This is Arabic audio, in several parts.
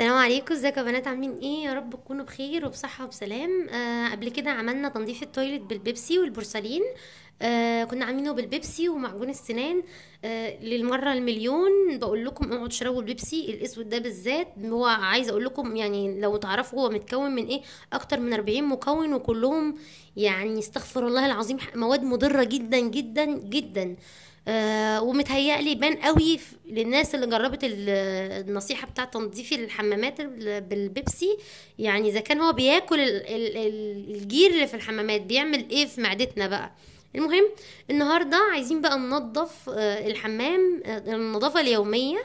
السلام عليكم ازيكم يا بنات عاملين ايه يا رب تكونوا بخير وبصحه وبسلام آه قبل كده عملنا تنظيف التويلت بالبيبسي والبورسلين آه كنا عاملينه بالبيبسي ومعجون السنان آه للمره المليون بقول لكم اوعوا تشربوا البيبسي الاسود ده بالذات هو عايز اقول لكم يعني لو تعرفوا هو متكون من ايه اكتر من 40 مكون وكلهم يعني استغفر الله العظيم مواد مضره جدا جدا جدا آه ومتهيألي بان قوي للناس اللي جربت النصيحه بتاع تنظيف الحمامات بالبيبسي يعني اذا كان هو بياكل الجير اللي في الحمامات بيعمل ايه في معدتنا بقى المهم النهارده عايزين بقى ننظف آه، الحمام آه، النظافه اليوميه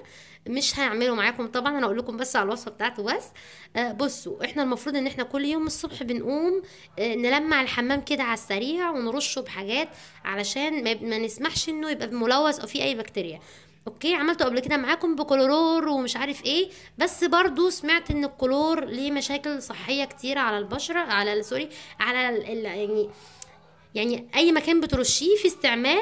مش هعمله معاكم طبعا انا اقول لكم بس على الوصفه بتاعته بس آه، بصوا احنا المفروض ان احنا كل يوم الصبح بنقوم آه، نلمع الحمام كده على السريع ونرشه بحاجات علشان ما, نسمحش انه يبقى ملوث او فيه اي بكتيريا اوكي عملته قبل كده معاكم بكلورور ومش عارف ايه بس برضو سمعت ان الكلور ليه مشاكل صحيه كتير على البشره على سوري على يعني يعني اي مكان بترشيه في استعمال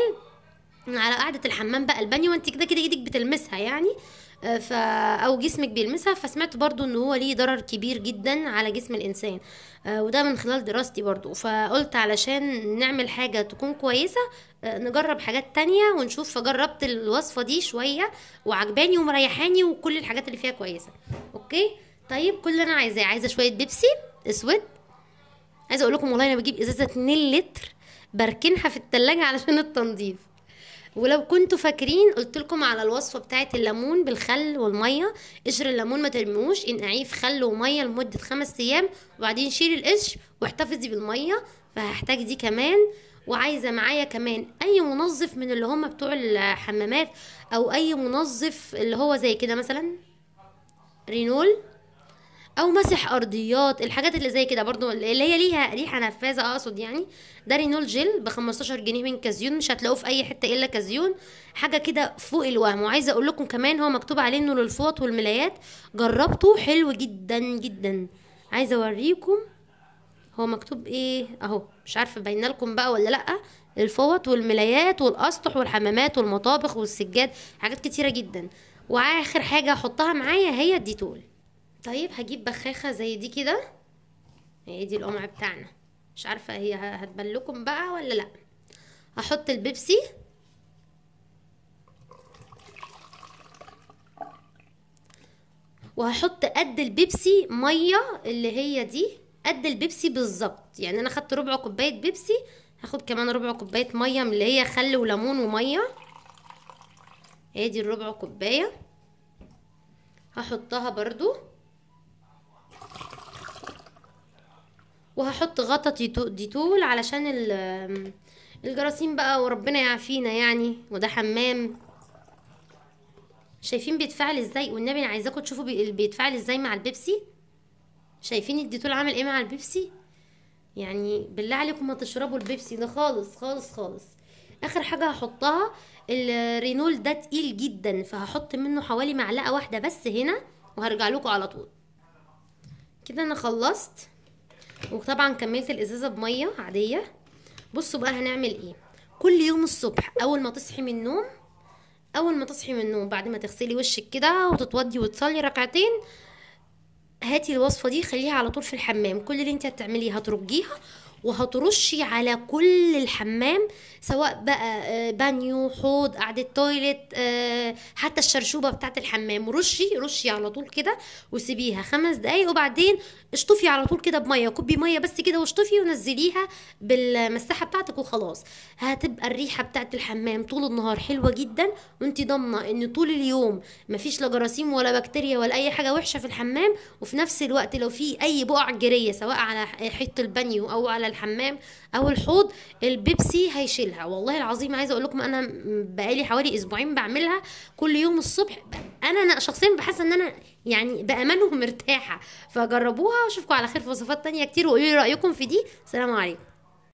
على قاعده الحمام بقى البانيو وانت كده كده ايدك بتلمسها يعني آه ف او جسمك بيلمسها فسمعت برضو ان هو ليه ضرر كبير جدا على جسم الانسان آه، وده من خلال دراستي برضو فقلت علشان نعمل حاجه تكون كويسه آه، نجرب حاجات تانية ونشوف فجربت الوصفه دي شويه وعجباني ومريحاني وكل الحاجات اللي فيها كويسه اوكي طيب كل اللي انا عايزاه عايزه شويه بيبسي اسود عايزه اقول لكم والله انا بجيب ازازه 2 لتر بركنها في التلاجة علشان التنظيف ولو كنتوا فاكرين قلت لكم على الوصفه بتاعه الليمون بالخل والميه قشر الليمون ما ترموش انقعيه في خل وميه لمده خمس ايام وبعدين شيلي القشر واحتفظي بالميه فهحتاج دي كمان وعايزه معايا كمان اي منظف من اللي هم بتوع الحمامات او اي منظف اللي هو زي كده مثلا رينول او مسح ارضيات الحاجات اللي زي كده برضو اللي هي ليها ريحه نفاذه اقصد يعني ده رينول جل ب 15 جنيه من كازيون مش هتلاقوه في اي حته الا كازيون حاجه كده فوق الوهم وعايزه اقول لكم كمان هو مكتوب عليه انه للفوط والملايات جربته حلو جدا جدا عايزه اوريكم هو مكتوب ايه اهو مش عارفه باينه لكم بقى ولا لا الفوط والملايات والاسطح والحمامات والمطابخ والسجاد حاجات كتيره جدا واخر حاجه احطها معايا هي الديتول طيب هجيب بخاخة زي دي كده هي دي القمع بتاعنا مش عارفة هي هتبان لكم بقى ولا لا هحط البيبسي وهحط قد البيبسي مية اللي هي دي قد البيبسي بالظبط يعني انا خدت ربع كوباية بيبسي هاخد كمان ربع كوباية مية اللي هي خل وليمون ومية ادي الربع كوباية هحطها برضو وهحط غطا ديتول علشان الجراثيم بقى وربنا يعافينا يعني وده حمام شايفين بيتفاعل ازاي والنبي انا عايزاكم تشوفوا بيتفاعل ازاي مع البيبسي شايفين الديتول عامل ايه مع البيبسي يعني بالله عليكم ما تشربوا البيبسي ده خالص خالص خالص اخر حاجه هحطها الرينول ده تقيل جدا فهحط منه حوالي معلقه واحده بس هنا وهرجع لكم على طول كده انا خلصت وطبعا كملت الازازه بميه عاديه بصوا بقى هنعمل ايه كل يوم الصبح اول ما تصحي من النوم اول ما تصحي من النوم بعد ما تغسلي وشك كده وتتوضي وتصلي ركعتين هاتي الوصفه دي خليها على طول في الحمام كل اللي انت هتعمليه هترجيها وهترشي على كل الحمام سواء بقى آه، بانيو حوض قعدة تويلت آه، حتى الشرشوبة بتاعة الحمام رشي رشي على طول كده وسيبيها خمس دقايق وبعدين اشطفي على طول كده بمية كبي مية بس كده واشطفي ونزليها بالمساحة بتاعتك وخلاص هتبقى الريحة بتاعة الحمام طول النهار حلوة جدا وانت ضامنة ان طول اليوم مفيش لا جراثيم ولا بكتيريا ولا اي حاجة وحشة في الحمام وفي نفس الوقت لو في اي بقع جيرية سواء على حيط البانيو او على الحمام او الحوض البيبسي هيشيلها والله العظيم عايزه اقول لكم انا بقالي حوالي اسبوعين بعملها كل يوم الصبح انا انا شخصيا بحس ان انا يعني بامان ومرتاحه فجربوها واشوفكم على خير في وصفات تانية كتير وقولوا لي رايكم في دي سلام عليكم